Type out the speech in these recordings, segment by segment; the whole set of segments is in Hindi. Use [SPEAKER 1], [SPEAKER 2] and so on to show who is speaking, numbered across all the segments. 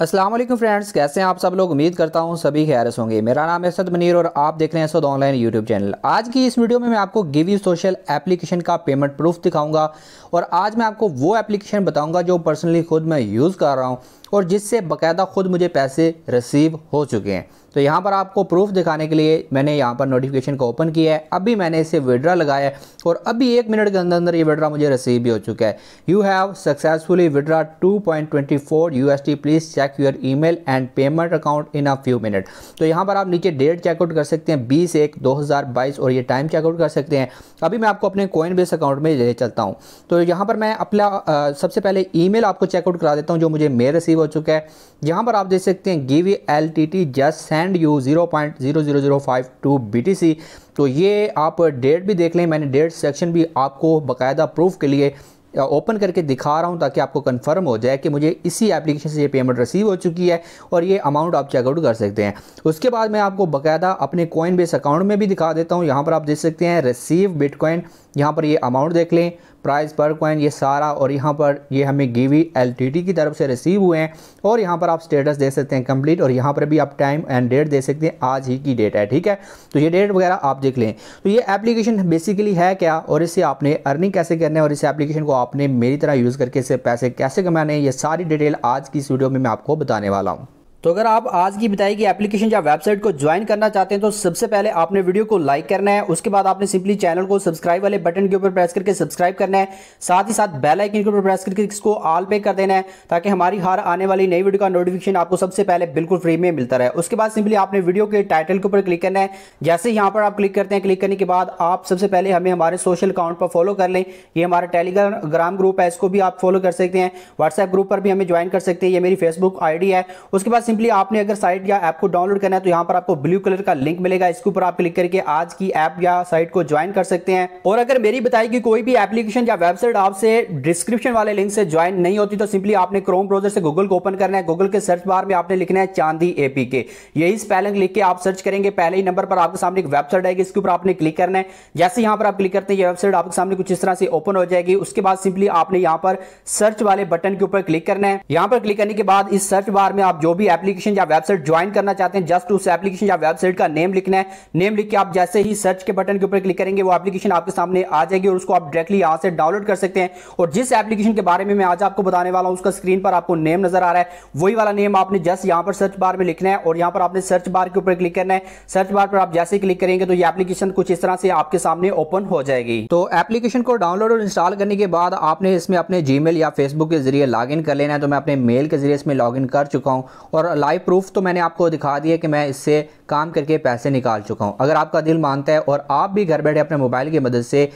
[SPEAKER 1] असलम फ्रेंड्स कैसे हैं आप सब लोग उम्मीद करता हूं सभी खैर होंगे मेरा नाम है मनीर और आप देख रहे हैं सद ऑनलाइन यूट्यूब चैनल आज की इस वीडियो में मैं आपको गिवी सोशल एप्लीकेशन का पेमेंट प्रूफ दिखाऊंगा और आज मैं आपको वो एप्लीकेशन बताऊंगा जो पर्सनली खुद मैं यूज़ कर रहा हूँ और जिससे बकायदा ख़ुद मुझे पैसे रिसीव हो चुके हैं तो यहाँ पर आपको प्रूफ दिखाने के लिए मैंने यहाँ पर नोटिफिकेशन को ओपन किया है अभी मैंने इसे विड्रा लगाया है और अभी एक मिनट के अंदर अंदर ये विड्रा मुझे रिसीव भी हो चुका है you have successfully withdraw 2.24 USD please check your email and payment account in a few minute तो यहाँ पर आप नीचे डेट चेकआउट कर सकते हैं बीस एक दो और ये टाइम चेकआउट कर सकते हैं अभी मैं आपको अपने कोइन बेस अकाउंट में ले चलता हूँ तो यहाँ पर मैं अपना सबसे पहले ई आपको चेकआउट करा देता हूँ जो मुझे मेल रिसीव ठीक हो चुका है यहाँ पर आप देख सकते हैं give L T T just send you zero point zero zero zero five to B T C तो ये आप डेट भी देख लें मैंने डेट सेक्शन भी आपको बाकायदा प्रूफ के लिए ओपन करके दिखा रहा हूँ ताकि आपको कंफर्म हो जाए कि मुझे इसी एप्लीकेशन से ये पेमेंट रिसीव हो चुकी है और ये अमाउंट आप चेकआउट कर सकते हैं उसके बाद मैं आपको बकायदा अपने कॉइन बेस अकाउंट में भी दिखा देता हूँ यहाँ पर आप देख सकते हैं रिसीव बिटकॉइन यहाँ पर ये अमाउंट देख लें प्राइस पर कॉइन ये सारा और यहाँ पर ये हमें गीवी एल की तरफ से रिसीव हुए हैं और यहाँ पर आप स्टेटस दे सकते हैं कंप्लीट और यहाँ पर भी आप टाइम एंड डेट दे सकते हैं आज ही की डेट है ठीक है तो ये डेट वगैरह आप देख लें तो ये एप्लीकेशन बेसिकली है क्या और इससे आपने अर्निंग कैसे करना है और इस एप्लीकेशन को आपने मेरी तरह यूज़ करके इससे पैसे कैसे कमाने हैं ये सारी डिटेल आज की इस वीडियो में मैं आपको बताने वाला हूँ तो अगर आप आज की बताई गई एप्लीकेशन या वेबसाइट को ज्वाइन करना चाहते हैं तो सबसे पहले आपने वीडियो को लाइक करना है उसके बाद आपने सिंपली चैनल को सब्सक्राइब वाले बटन के ऊपर प्रेस करके सब्सक्राइब करना है साथ ही साथ बेल आइकन के ऊपर प्रेस करके इसको ऑल पे कर देना है ताकि हमारी हर आने वाली नई वीडियो का नोटिफिकेशन आपको सबसे पहले बिल्कुल फ्री में मिलता रहे उसके बाद सिंपली आपने वीडियो के टाइटल के ऊपर क्लिक करना है जैसे यहाँ पर आप क्लिक करते हैं क्लिक करने के बाद आप सबसे पहले हमें हमारे सोशल अकाउंट पर फॉलो कर लें ये हमारा टेलीग्राम ग्रुप है इसको भी आप फॉलो कर सकते हैं व्हाट्सएप ग्रुप पर भी हमें ज्वाइन कर सकते हैं ये मेरी फेसबुक आई है उसके बाद सिंपली आपने अगर साइट या ऐप को डाउनलोड करना है तो यहाँ पर आपको ब्लू कलर का लिंक मिलेगा इसके ऊपर आप क्लिक करके आज की ऐप या साइट को ज्वाइन कर सकते हैं और अगर मेरी बताई कि कोई भी एप्लीकेशन या वेबसाइट आपसे डिस्क्रिप्शन वाले लिंक से ज्वाइन नहीं होती तो सिंपली आपने क्रोम ब्राउजर से गूगल को ओपन करना है गूगल के सर्च बार में आपने लिखना है चांदी एपी के यही स्पेलिंग लिख के आप सर्च करेंगे पहले ही नंबर पर आपके सामने एक वेबसाइट आएगी इसके ऊपर आपने क्लिक करना है जैसे यहाँ पर आप क्लिक करते हैं ये वेबसाइट आपके सामने कुछ इस तरह से ओपन हो जाएगी उसके बाद सिंपली आपने यहाँ पर सर्च वाले बटन के ऊपर क्लिक करना है यहाँ पर क्लिक करने के बाद इस सर्च बार में आप जो भी एप्लीकेशन या वेबसाइट ज्वाइन करना चाहते हैं जस्ट उस एप्लीकेशन या वेबसाइट का नेम लिखना है नेम लिख के आप जैसे ही सर्च के बटन के ऊपर क्लिक करेंगे वो एप्लीकेशन आपके सामने आ जाएगी और उसको आप डायरेक्टली यहाँ से डाउनलोड कर सकते हैं और जिस एप्लीकेशन के बारे में मैं आज आपको बताने वाला हूँ उसका स्क्रीन पर आपको नेम नजर आ रहा है वही वाला नेम आपने जस्ट यहाँ पर सर्च बार में लिखना है और यहाँ पर आपने सर्च बार के ऊपर क्लिक करना है सर्च बार पर आप जैसे क्लिक करेंगे तो ये एप्लीकेशन कुछ इस तरह से आपके सामने ओपन हो जाएगी तो एप्लीकेशन को डाउनलोड और इंस्टॉल करने के बाद आपने इसमें अपने जीमेल या फेसबुक के जरिए लॉगिन कर लेना है तो मैं अपने मेल के जरिए इसमें लॉगिन कर चुका हूँ और और लाइव प्रूफ तो मैंने आपको दिखा दिया कि मैं इससे काम करके पैसे निकाल चुका हूँ अगर आपका दिल मानता है और आप भी घर बैठे अपने मोबाइल की मदद से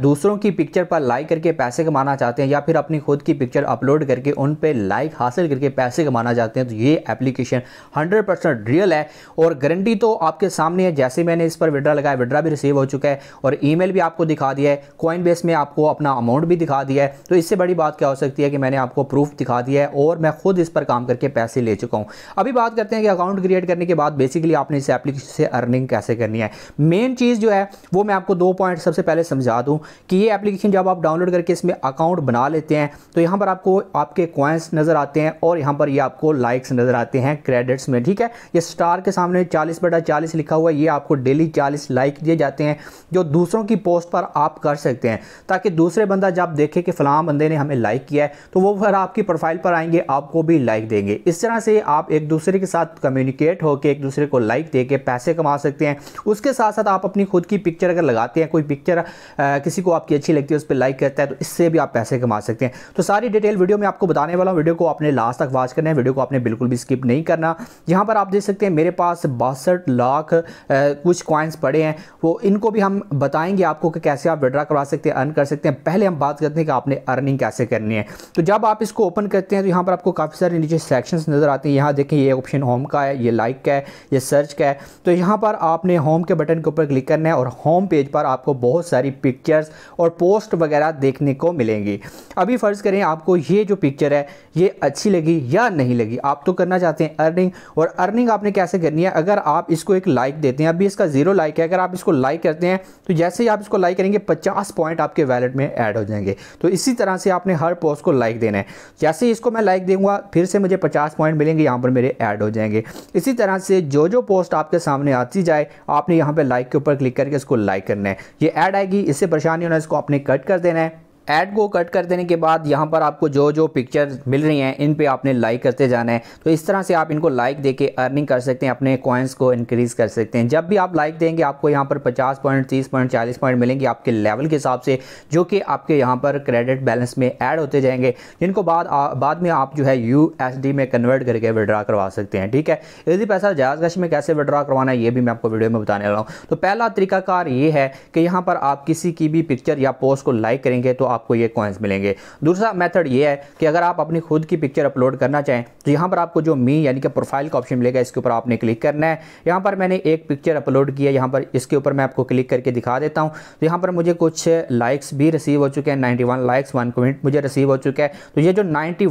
[SPEAKER 1] दूसरों की पिक्चर पर लाइक करके पैसे कमाना चाहते हैं या फिर अपनी खुद की पिक्चर अपलोड करके उन पर लाइक हासिल करके पैसे कमाना चाहते हैं तो ये एप्लीकेशन हंड्रेड परसेंट रियल है और गारंटी तो आपके सामने है जैसे मैंने इस पर विड्रा लगाया विड्रा भी रिसीव हो चुका है और ई भी आपको दिखा दिया है कॉइन बेस में आपको अपना अमाउंट भी दिखा दिया है तो इससे बड़ी बात क्या हो सकती है कि मैंने आपको प्रूफ दिखा दिया है और मैं खुद इस पर काम करके पैसे ले चुका हूँ अभी बात करते हैं कि अकाउंट क्रिएट करने के बाद बेसिकली आपने इस एप्लीकेशन से अर्निंग कैसे करनी है मेन चीज़ जो है वो मैं आपको दो पॉइंट सबसे पहले समझा दूँ कि ये एप्लीकेशन जब आप डाउनलोड करके इसमें अकाउंट बना लेते हैं तो यहाँ पर आपको आपके क्वाइंस नज़र आते हैं और यहाँ पर ये आपको लाइक्स नज़र आते हैं क्रेडिट्स में ठीक है ये स्टार के सामने चालीस बटा चालीस लिखा हुआ है ये आपको डेली चालीस लाइक दिए जाते हैं जो दूसरों की पोस्ट पर आप कर सकते हैं ताकि दूसरे बंदा जब देखे कि फलाम बंदे ने हमें लाइक किया है तो वो फिर आपकी प्रोफाइल पर आएंगे आपको भी लाइक देंगे इस तरह से आप आप एक दूसरे के साथ कम्युनिकेट होकर एक दूसरे को लाइक दे के पैसे कमा सकते हैं उसके साथ साथ आप अपनी खुद की पिक्चर अगर लगाते हैं कोई पिक्चर किसी को आपकी अच्छी लगती है उस पर लाइक करता है तो इससे भी आप पैसे कमा सकते हैं तो सारी डिटेल वीडियो में आपको बताने वाला हूँ वीडियो को आपने लास्ट तक वॉच करना है वीडियो को आपने बिल्कुल भी स्किप नहीं करना यहाँ पर आप देख सकते हैं मेरे पास बासठ लाख कुछ कॉइन्स पड़े हैं वो इनको भी हम बताएंगे आपको कि कैसे आप विड्रा करवा सकते हैं अर्न कर सकते हैं पहले हम बात करते हैं कि आपने अर्निंग कैसे करनी है तो जब आप इसको ओपन करते हैं तो यहाँ पर आपको काफ़ी सारे नीचे सेक्शंस नज़र आते हैं यहाँ देखें ये ऑप्शन होम का है ये लाइक का है ये सर्च का है तो यहाँ पर आपने होम के बटन के ऊपर क्लिक करना है और होम पेज पर आपको बहुत सारी पिक्चर्स और पोस्ट वगैरह देखने को मिलेंगी अभी फ़र्ज़ करें आपको ये जो पिक्चर है ये अच्छी लगी या नहीं लगी आप तो करना चाहते हैं अर्निंग और अर्निंग आपने कैसे करनी है अगर आप इसको एक लाइक देते हैं अभी इसका ज़ीरो लाइक है अगर आप इसको लाइक करते हैं तो जैसे ही आप इसको लाइक करेंगे पचास पॉइंट आपके वैलेट में ऐड हो जाएंगे तो इसी तरह से आपने हर पोस्ट को लाइक देना है जैसे ही इसको मैं लाइक दूंगा फिर से मुझे पचास पॉइंट मिलेंगे यहाँ पर पर मेरे ऐड हो जाएंगे इसी तरह से जो जो पोस्ट आपके सामने आती जाए आपने यहाँ पर लाइक के ऊपर क्लिक करके इसको लाइक करना है ये ऐड आएगी इससे परेशानी होना इसको आपने कट कर देना है ऐड को कट कर देने के बाद यहाँ पर आपको जो जो पिक्चर मिल रही हैं इन पे आपने लाइक करते जाना है तो इस तरह से आप इनको लाइक दे के अर्निंग कर सकते हैं अपने कॉइन्स को इंक्रीज़ कर सकते हैं जब भी आप लाइक देंगे आपको यहाँ पर 50 पॉइंट 30 पॉइंट 40 पॉइंट मिलेंगे आपके लेवल के हिसाब से जो कि आपके यहाँ पर क्रेडिट बैलेंस में ऐड होते जाएंगे जिनको बाद आ, बाद में आप जो है यू में कन्वर्ट करके विड्रा करवा सकते हैं ठीक है यदि पैसा जायज़ गश में कैसे विड्रा करवाना है ये भी मैं आपको वीडियो में बताने वाला हूँ तो पहला तरीकाकार ये है कि यहाँ पर आप किसी की भी पिक्चर या पोस्ट को लाइक करेंगे तो आपको ये कॉइन्स मिलेंगे दूसरा मेथड ये है कि अगर आप अपनी खुद की पिक्चर अपलोड करना चाहें तो यहाँ पर आपको जो मी यानी कि प्रोफाइल का ऑप्शन मिलेगा इसके ऊपर आपने क्लिक करना है यहाँ पर मैंने एक पिक्चर अपलोड की है यहाँ पर इसके ऊपर मैं आपको क्लिक करके दिखा देता हूँ तो यहाँ पर मुझे कुछ लाइक्स भी रिसीव हो चुके हैं नाइन्टी लाइक्स वन कमेंट मुझे रिसीव हो चुका है तो ये जो नाइन्टी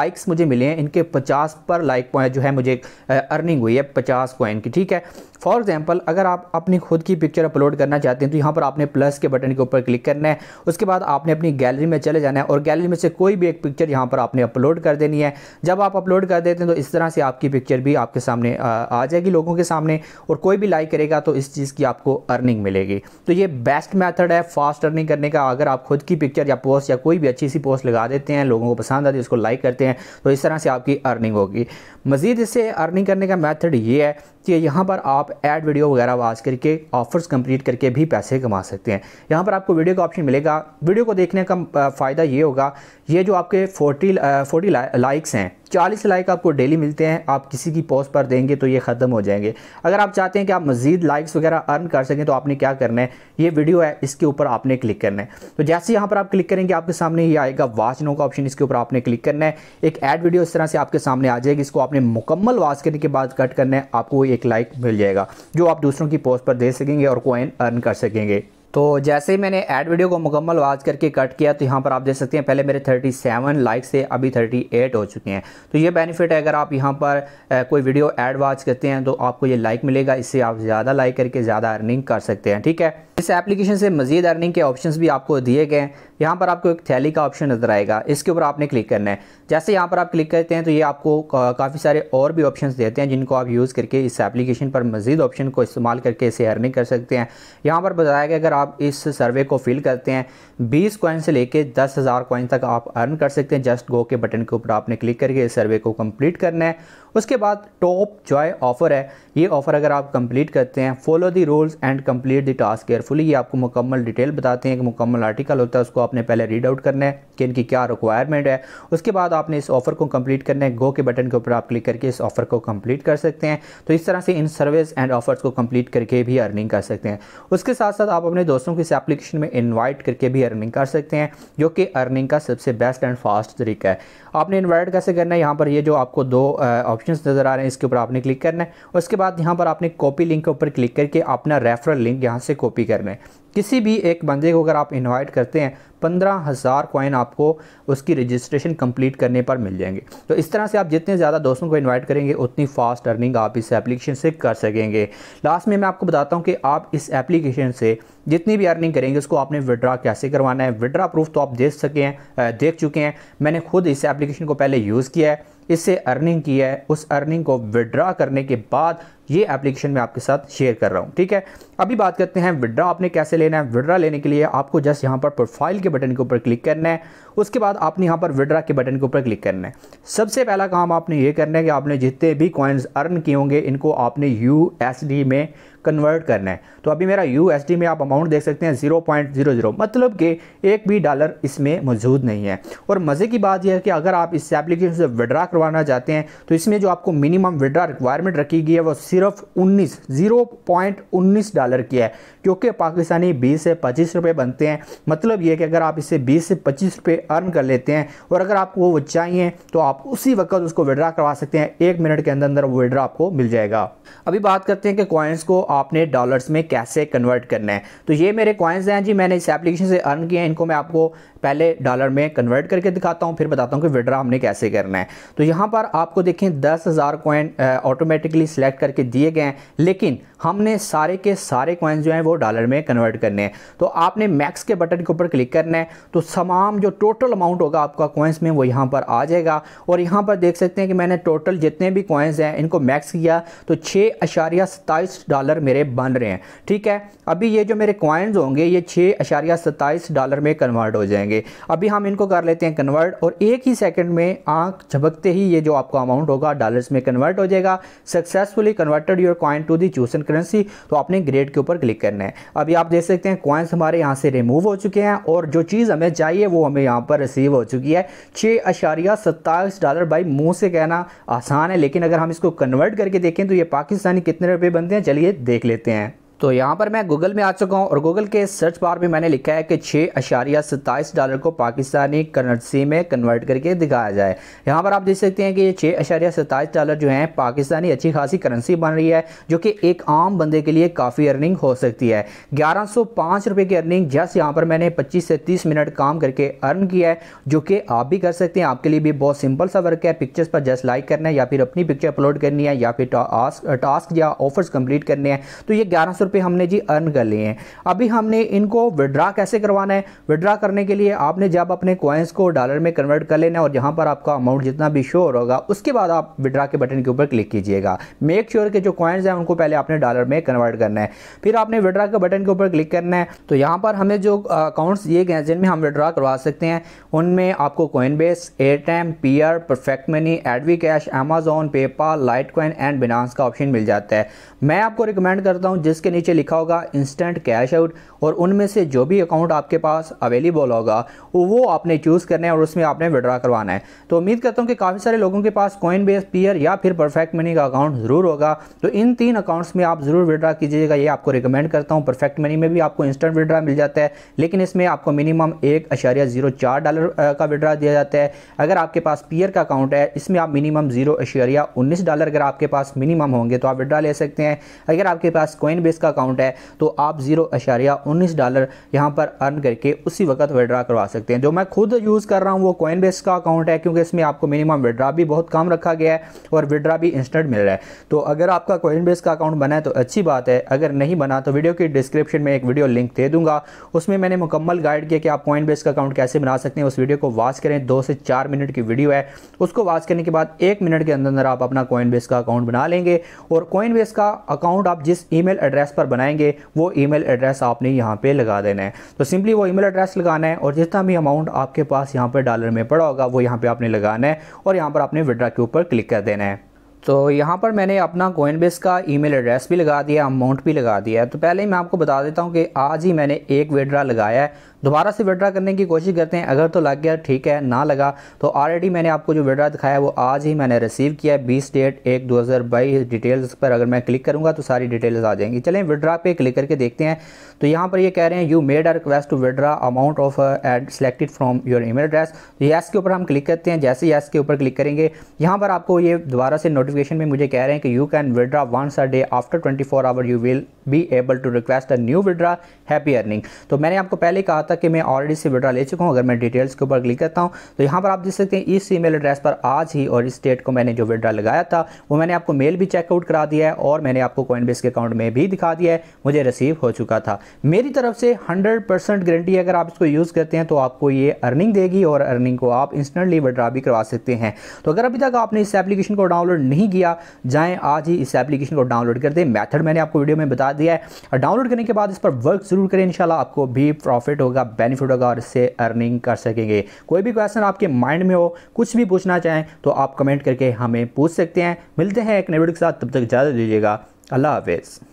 [SPEAKER 1] लाइक्स मुझे मिले हैं इनके पचास पर लाइक पॉइंट जो है मुझे अर्निंग हुई है पचास कॉइन की ठीक है फॉर एग्जाम्पल अगर आप अपनी खुद की पिक्चर अपलोड करना चाहते हैं तो यहाँ पर आपने प्लस के बटन के ऊपर क्लिक करना है उसके बाद आपने आपने अपनी गैलरी में चले जाना है और गैलरी में से कोई भी एक पिक्चर यहाँ पर आपने अपलोड कर देनी है जब आप अपलोड कर देते हैं तो इस तरह से आपकी पिक्चर भी आपके सामने आ जाएगी लोगों के सामने और कोई भी लाइक करेगा तो इस चीज़ की आपको अर्निंग मिलेगी तो ये बेस्ट मैथड है फास्ट अर्निंग करने का अगर आप खुद की पिक्चर या पोस्ट या कोई भी अच्छी सी पोस्ट लगा देते हैं लोगों को पसंद आती है उसको लाइक करते हैं तो इस तरह से आपकी अर्निंग होगी मज़ीद इससे अर्निंग करने का मैथड ये है कि यहाँ पर आप ऐड वीडियो वगैरह वाच करके ऑफर्स कंप्लीट करके भी पैसे कमा सकते हैं यहाँ पर आपको वीडियो का ऑप्शन मिलेगा वीडियो को देखने का फ़ायदा ये होगा ये जो आपके फोर्टी फोर्टी लाइक्स हैं चालीस लाइक आपको डेली मिलते हैं आप किसी की पोस्ट पर देंगे तो ये ख़त्म हो जाएंगे अगर आप चाहते हैं कि आप मज़ीद लाइक्स वगैरह अर्न कर सकें तो आपने क्या करना है ये वीडियो है इसके ऊपर आपने क्लिक करना है तो जैसे यहाँ पर आप क्लिक करेंगे आपके सामने ये आएगा वाच नो का ऑप्शन इसके ऊपर आपने क्लिक करना है एक ऐड वीडियो इस तरह से आपके सामने आ जाएगी इसको आपने मुकम्मल वाच करने के बाद कट करना है आपको एक लाइक मिल जाएगा जो आप दूसरों की पोस्ट पर दे सकेंगे और कोइन अर्न कर सकेंगे तो जैसे ही मैंने ऐड वीडियो को मुकम्मल वाज करके कट किया तो यहाँ पर आप देख सकते हैं पहले मेरे 37 लाइक से अभी 38 हो चुके हैं तो ये बेनिफिट है अगर आप यहाँ पर कोई वीडियो ऐड वाच करते हैं तो आपको ये लाइक मिलेगा इससे आप ज़्यादा लाइक करके ज़्यादा अर्निंग कर सकते हैं ठीक है इस एप्लीकेशन से मजीद अर्निंग के ऑप्शन भी आपको दिए गए हैं यहाँ पर आपको एक थैली का ऑप्शन नज़र आएगा इसके ऊपर आपने क्लिक करना है जैसे यहाँ पर आप क्लिक करते हैं तो ये आपको काफ़ी सारे और भी ऑप्शन देते हैं जिनको आप यूज़ करके इस एप्लीकेशन पर मजीद ऑप्शन को इस्तेमाल करके इसे अर्निंग कर सकते हैं यहाँ पर बताया गया अगर आप इस सर्वे को फिल करते हैं बीस कॉइन से लेकर दस हज़ार तक आप अर्न कर सकते हैं जस्ट गो के बटन के ऊपर आपने क्लिक करके इस सर्वे को कम्प्लीट करना है उसके बाद टॉप जॉय ऑफ़र है ये ऑफ़र अगर आप कंप्लीट करते हैं follow the rules and complete the task carefully ये आपको मुकम्मल डिटेल बताते हैं कि मुकम्मल आर्टिकल होता है उसको आपने पहले रीड आउट करना है कि इनकी क्या रिक्वायरमेंट है उसके बाद आपने इस ऑफ़र को कंप्लीट करना है गो के बटन के ऊपर आप क्लिक करके इस ऑफ़र को कंप्लीट कर सकते हैं तो इस तरह से इन सर्विस एंड ऑफ़र्स को कंप्लीट करके भी अर्निंग कर सकते हैं उसके साथ साथ आप अपने दोस्तों को इस एप्लीकेशन में इन्वाइट करके भी अर्निंग कर सकते हैं जो कि अर्निंग का सबसे बेस्ट एंड फास्ट तरीका है आपने इन्वाइट कैसे करना है यहाँ पर ये जो आपको दो ऑप्शन ऑप्शन नज़र आ रहे हैं इसके ऊपर आपने क्लिक करना है उसके बाद यहाँ पर आपने कॉपी लिंक के ऊपर क्लिक करके अपना रेफरल लिंक यहाँ से कॉपी करना है किसी भी एक बंदे को अगर आप इनवाइट करते हैं पंद्रह हज़ार कॉइन आपको उसकी रजिस्ट्रेशन कंप्लीट करने पर मिल जाएंगे तो इस तरह से आप जितने ज़्यादा दोस्तों को इनवाइट करेंगे उतनी फास्ट अर्निंग आप इस एप्लीकेशन से कर सकेंगे लास्ट में मैं आपको बताता हूँ कि आप इस एप्लीकेशन से जितनी भी अर्निंग करेंगे उसको आपने विड्रा कैसे करवाना है विड्रा प्रूफ तो आप देख सके हैं देख चुके हैं मैंने खुद इस एप्लीकेशन को पहले यूज़ किया है इससे अर्निंग की है उस अर्निंग को विड्रा करने के बाद ये एप्लीकेशन मैं आपके साथ शेयर कर रहा हूँ ठीक है अभी बात करते हैं विड्रा आपने कैसे लेना है विड्रा लेने के लिए आपको जस्ट यहाँ पर प्रोफाइल के बटन के ऊपर क्लिक करना है उसके बाद आपने यहाँ पर विड्रा के बटन के ऊपर क्लिक करना है सबसे पहला काम आपने ये करना है कि आपने जितने भी कॉइन्स अर्न किए होंगे इनको आपने यू में कन्वर्ट करना है तो अभी मेरा यू में आप अमाउंट देख सकते हैं ज़ीरो पॉइंट जीरो जीरो मतलब कि एक भी डॉलर इसमें मौजूद नहीं है और मज़े की बात यह है कि अगर आप इस एप्लीकेशन से विड्रा करवाना चाहते हैं तो इसमें जो आपको मिनिमम विड्रा रिक्वायरमेंट रखी गई है वो सिर्फ उन्नीस जीरो पॉइंट उन्नीस डॉलर की है क्योंकि पाकिस्तानी बीस से पच्चीस रुपये बनते हैं मतलब ये कि अगर आप इससे बीस से पच्चीस रुपये अर्न कर लेते हैं और अगर आपको वो चाहिए तो आप उसी वक्त उसको विड्रा करवा सकते हैं एक मिनट के अंदर अंदर वो विड्रा आपको मिल जाएगा अभी बात करते हैं कि कॉइन्स को आपने डॉलर्स में कैसे कन्वर्ट करना है तो ये मेरे कॉइन्स हैं जी मैंने इस एप्लीकेशन से अर्न किए हैं इनको मैं आपको पहले डॉलर में कन्वर्ट करके दिखाता हूँ फिर बताता हूँ कि विड्रा हमने कैसे करना है तो यहाँ पर आपको देखें दस हज़ार कोइन ऑटोमेटिकली सिलेक्ट करके दिए गए हैं लेकिन हमने सारे के सारे कोइन्स जो हैं वो डॉलर में कन्वर्ट करने हैं तो आपने मैक्स के बटन के ऊपर क्लिक करना है तो तमाम जो टोटल अमाउंट होगा आपका कॉइन्स में वो यहाँ पर आ जाएगा और यहाँ पर देख सकते हैं कि मैंने टोटल जितने भी कॉइन्स हैं इनको मैक्स किया तो छः अशारिया सत्ताईस डॉलर मेरे बन रहे हैं ठीक है अभी ये जो मेरे कॉइन्स होंगे ये छः अशारिया सत्ताईस डॉलर में कन्वर्ट हो जाएंगे करेंगे अभी हम इनको कर लेते हैं कन्वर्ट और एक ही सेकंड में आंख झपकते ही ये जो आपको अमाउंट होगा डॉलर्स में कन्वर्ट हो जाएगा successfully converted your coin to the chosen currency तो आपने ग्रेड के ऊपर क्लिक करना है अभी आप देख सकते हैं कॉइन्स हमारे यहाँ से रिमूव हो चुके हैं और जो चीज़ हमें चाहिए वो हमें यहाँ पर रिसीव हो चुकी है छः अशारिया सत्ताईस डॉलर बाई मुँह से कहना आसान है लेकिन अगर हम इसको कन्वर्ट करके देखें तो ये पाकिस्तानी कितने रुपये बनते हैं चलिए देख लेते हैं तो यहाँ पर मैं गूगल में आ चुका हूँ और गूगल के सर्च बार में मैंने लिखा है कि छः अशारिया सत्ताईस डॉलर को पाकिस्तानी करेंसी में कन्वर्ट करके दिखाया जाए यहाँ पर आप देख सकते हैं कि ये छः अशारिया सत्ताईस डॉलर जो है पाकिस्तानी अच्छी खासी करेंसी बन रही है जो कि एक आम बंदे के लिए काफ़ी अर्निंग हो सकती है ग्यारह सौ पाँच की अर्निंग जस्ट यहाँ पर मैंने पच्चीस से तीस मिनट काम करके अर्न किया है जो कि आप भी कर सकते हैं आपके लिए भी बहुत सिंपल सा वर्क है पिक्चर्स पर जस्ट लाइक करना है या फिर अपनी पिक्चर अपलोड करनी है या फिर टास्क या ऑफर्स कंप्लीट करने हैं तो ये ग्यारह रुपये हमने जी अर्न कर लिए हैं अभी हमने इनको विड्रा कैसे करवाना है विड्रा करने के लिए आपने जब अपने कॉइन्स को डॉलर में कन्वर्ट कर लेना है और जहाँ पर आपका अमाउंट जितना भी शो होगा उसके बाद आप विड्रा के बटन के ऊपर क्लिक कीजिएगा मेक श्योर के जो कॉइन्स हैं उनको पहले आपने डॉलर में कन्वर्ट करना है फिर आपने विड्रा के बटन के ऊपर क्लिक करना है तो यहाँ पर हमें जो अकाउंट्स ये गए जिनमें हम विड्रा करवा सकते हैं उनमें आपको Coinbase airtime Payeer Perfect Money AdvCash Amazon PayPal Litecoin and Binance का ऑप्शन मिल जाता है मैं आपको रिकमेंड करता हूँ जिसके नीचे लिखा होगा इंस्टेंट कैश आउट और उनमें से जो भी अकाउंट आपके पास अवेलेबल होगा वो आपने चूज़ करना है और उसमें आपने विड्रा करवाना है तो उम्मीद करता हूँ कि काफ़ी सारे लोगों के पास कॉइन बेस पीयर या फिर परफेक्ट मनी का अकाउंट ज़रूर होगा तो इन तीन अकाउंट्स में आप ज़रूर विड्रा कीजिएगा ये आपको रिकमेंड करता हूँ परफेक्ट मनी में भी आपको इंस्टेंट विड्रा मिल जाता है लेकिन इसमें आपको मिनिमम एक अशारिया ज़ीरो चार डॉलर का विड्रा दिया जाता है अगर आपके पास पीयर का अकाउंट है इसमें आप मिनिमम जीरो अशारिया उन्नीस डॉलर अगर आपके पास मिनिमम होंगे तो आप विड्रा ले सकते हैं अगर आपके पास कॉइन बेस का अकाउंट है तो आप जीरो अशारिया उन्नीस डॉलर यहाँ पर अर्न करके उसी वक्त विड्रा करवा सकते हैं जो मैं खुद यूज़ कर रहा हूँ वो कॉइन बेस का अकाउंट है क्योंकि इसमें आपको मिनिमम विड्रा भी बहुत कम रखा गया है और विड्रा भी इंस्टेंट मिल रहा है तो अगर आपका कॉइन बेस का अकाउंट बना है तो अच्छी बात है अगर नहीं बना तो वीडियो की डिस्क्रिप्शन में एक वीडियो लिंक दे दूंगा उसमें मैंने मुकम्मल गाइड किया कि आप कॉइन बेस का अकाउंट कैसे बना सकते हैं उस वीडियो को वॉच करें दो से चार मिनट की वीडियो है उसको वॉच करने के बाद एक मिनट के अंदर अंदर आप अपना कॉइन बेस का अकाउंट बना लेंगे और कॉइन बेस का अकाउंट आप जिस ईमेल एड्रेस पर पर बनाएंगे वो ईमेल एड्रेस आपने यहाँ पे लगा देना है तो सिंपली वो ईमेल एड्रेस लगाना है और जितना भी अमाउंट आपके पास यहाँ पर डॉलर में पड़ा होगा वो यहाँ पर आपने लगाना है और यहाँ पर आपने विड्रा के ऊपर क्लिक कर देना है तो यहाँ पर मैंने अपना कोइन बेस का ईमेल एड्रेस भी लगा दिया अमाउंट भी लगा दिया है तो पहले मैं आपको बता देता हूँ कि आज ही मैंने एक विड्रा लगाया है दोबारा से विड्रा करने की कोशिश करते हैं अगर तो लग गया ठीक है ना लगा तो ऑलरेडी मैंने आपको जो विड्रा दिखाया वो आज ही मैंने रिसीव किया है बीस डेट एक दो हज़ार बाईस डिटेल्स पर अगर मैं क्लिक करूँगा तो सारी डिटेल्स आ जाएंगी चलें विड्रा पे क्लिक करके देखते हैं तो यहाँ पर ये यह कह रहे हैं you made a request to withdraw amount of ad selected from your email address तो यस के ऊपर हम क्लिक करते हैं जैसे यस के ऊपर क्लिक करेंगे यहाँ पर आपको ये दोबारा से नोटिफिकेशन में मुझे कह रहे हैं कि you can withdraw once a day after twenty four hour you will be able to request a new withdraw happy earning तो मैंने आपको पहले कहा था कि मैं ऑलरेडी से विड्रा ले चुका हूँ अगर मैं डिटेल्स के ऊपर क्लिक करता हूँ तो यहाँ पर आप देख सकते हैं इस ईमेल एड्रेस पर आज ही और इस डेट को मैंने जो विड्रा लगाया था वो मैंने आपको मेल भी चेकआउट करा दिया है और मैंने आपको कॉइन के अकाउंट में भी दिखा दिया है मुझे रिसीव हो चुका था मेरी तरफ से हंड्रेड गारंटी अगर आप इसको यूज़ करते हैं तो आपको ये अर्निंग देगी और अर्निंग को आप इंस्टेंटली विड्रा भी करवा सकते हैं तो अगर अभी तक आपने इस एप्लीकेशन को डाउनलोड नहीं किया जाएँ आज ही इस एप्लीकेशन को डाउनलोड कर दें मैथड मैंने आपको वीडियो में बता दिया है और डाउनलोड करने के बाद इस पर वर्क जरूर करें इंशाल्लाह आपको भी प्रॉफिट होगा का बेनिफिट होगा और इससे अर्निंग कर सकेंगे कोई भी क्वेश्चन आपके माइंड में हो कुछ भी पूछना चाहें तो आप कमेंट करके हमें पूछ सकते हैं मिलते हैं एक नए के साथ तब तक ज्यादा दीजिएगा अल्लाह हाफिज़